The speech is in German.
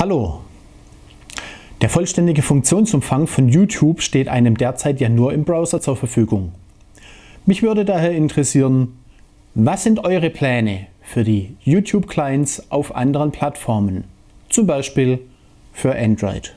Hallo! Der vollständige Funktionsumfang von YouTube steht einem derzeit ja nur im Browser zur Verfügung. Mich würde daher interessieren, was sind eure Pläne für die YouTube-Clients auf anderen Plattformen, zum Beispiel für Android?